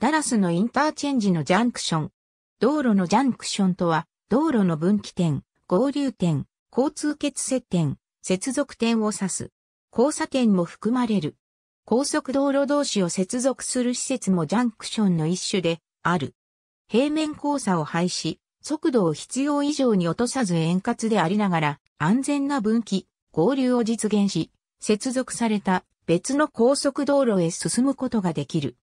ダラスのインターチェンジのジャンクション。道路のジャンクションとは、道路の分岐点、合流点、交通結節点、接続点を指す。交差点も含まれる。高速道路同士を接続する施設もジャンクションの一種である。平面交差を廃止、速度を必要以上に落とさず円滑でありながら、安全な分岐、合流を実現し、接続された別の高速道路へ進むことができる。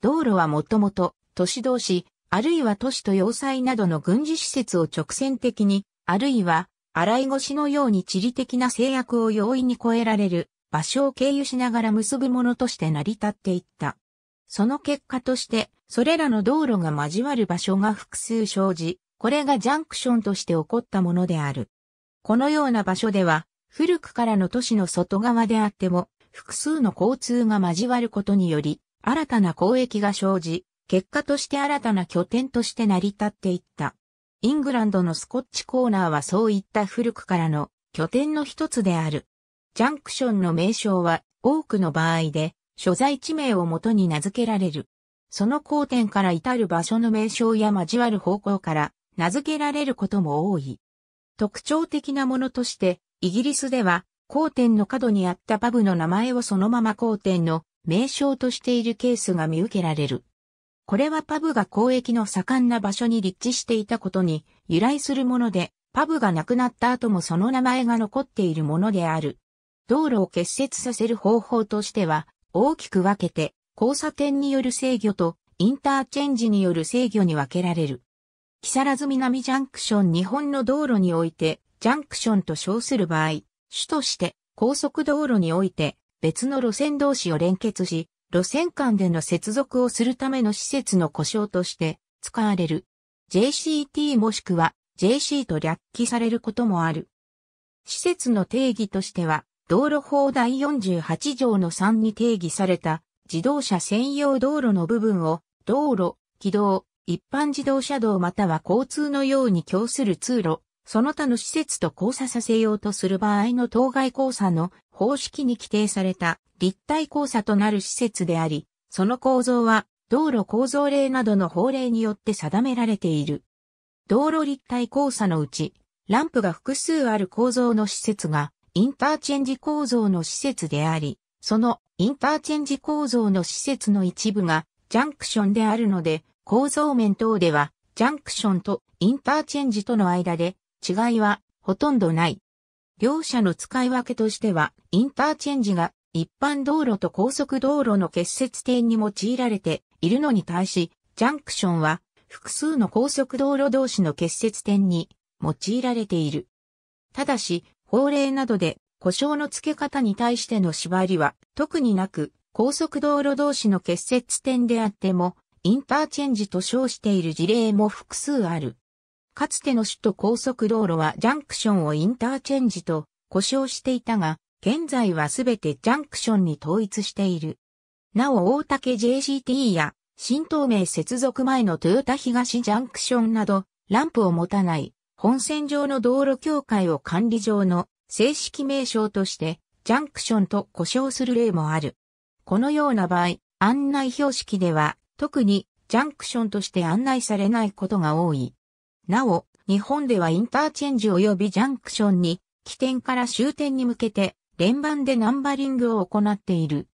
道路はもともと都市同士、あるいは都市と要塞などの軍事施設を直線的に、あるいは洗い越のように地理的な制約を容易に超えられる場所を経由しながら結ぶものとして成り立っていった。その結果として、それらの道路が交わる場所が複数生じ、これがジャンクションとして起こったものである。このような場所では、古くからの都市の外側であっても、複数の交通が交わることにより、新たな交易が生じ、結果として新たな拠点として成り立っていった。イングランドのスコッチコーナーはそういった古くからの拠点の一つである。ジャンクションの名称は多くの場合で所在地名をもとに名付けられる。その交点から至る場所の名称や交わる方向から名付けられることも多い。特徴的なものとして、イギリスでは交点の角にあったパブの名前をそのまま交点の名称としているケースが見受けられる。これはパブが交易の盛んな場所に立地していたことに由来するもので、パブがなくなった後もその名前が残っているものである。道路を結節させる方法としては、大きく分けて、交差点による制御と、インターチェンジによる制御に分けられる。木更津南ジャンクション日本の道路において、ジャンクションと称する場合、主として、高速道路において、別の路線同士を連結し、路線間での接続をするための施設の故障として使われる。JCT もしくは JC と略記されることもある。施設の定義としては、道路法第48条の3に定義された自動車専用道路の部分を道路、軌道、一般自動車道または交通のように供する通路、その他の施設と交差させようとする場合の当該交差の方式に規定された立体交差となる施設であり、その構造は道路構造令などの法令によって定められている。道路立体交差のうち、ランプが複数ある構造の施設がインターチェンジ構造の施設であり、そのインターチェンジ構造の施設の一部がジャンクションであるので、構造面等ではジャンクションとインターチェンジとの間で違いはほとんどない。両者の使い分けとしては、インターチェンジが一般道路と高速道路の結節点に用いられているのに対し、ジャンクションは複数の高速道路同士の結節点に用いられている。ただし、法令などで故障の付け方に対しての縛りは特になく、高速道路同士の結節点であっても、インターチェンジと称している事例も複数ある。かつての首都高速道路はジャンクションをインターチェンジと呼称していたが、現在はすべてジャンクションに統一している。なお大竹 JCT や新東名接続前の豊田東ジャンクションなど、ランプを持たない本線上の道路境界を管理上の正式名称として、ジャンクションと呼称する例もある。このような場合、案内標識では、特にジャンクションとして案内されないことが多い。なお、日本ではインターチェンジ及びジャンクションに、起点から終点に向けて、連番でナンバリングを行っている。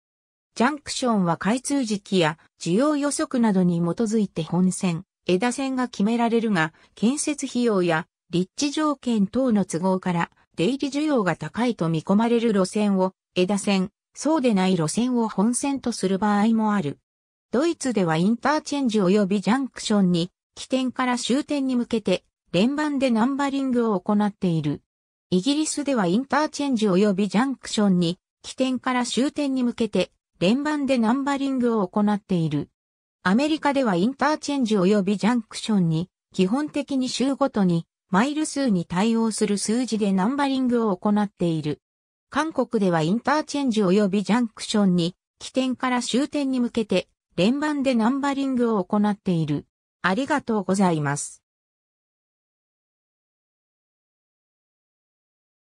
ジャンクションは開通時期や需要予測などに基づいて本線、枝線が決められるが、建設費用や立地条件等の都合から、出入り需要が高いと見込まれる路線を枝線、そうでない路線を本線とする場合もある。ドイツではインターチェンジ及びジャンクションに起点から終点に向けて、連番でナンバリングを行っている。イギリスではインターチェンジ及びジャンクションに、起点から終点に向けて、連番でナンバリングを行っている。アメリカではインターチェンジ及びジャンクションに、基本的に週ごとに、マイル数に対応する数字でナンバリングを行っている。韓国ではインターチェンジ及びジャンクションに、起点から終点に向けて、連番でナンバリングを行っている。ありがとうございます。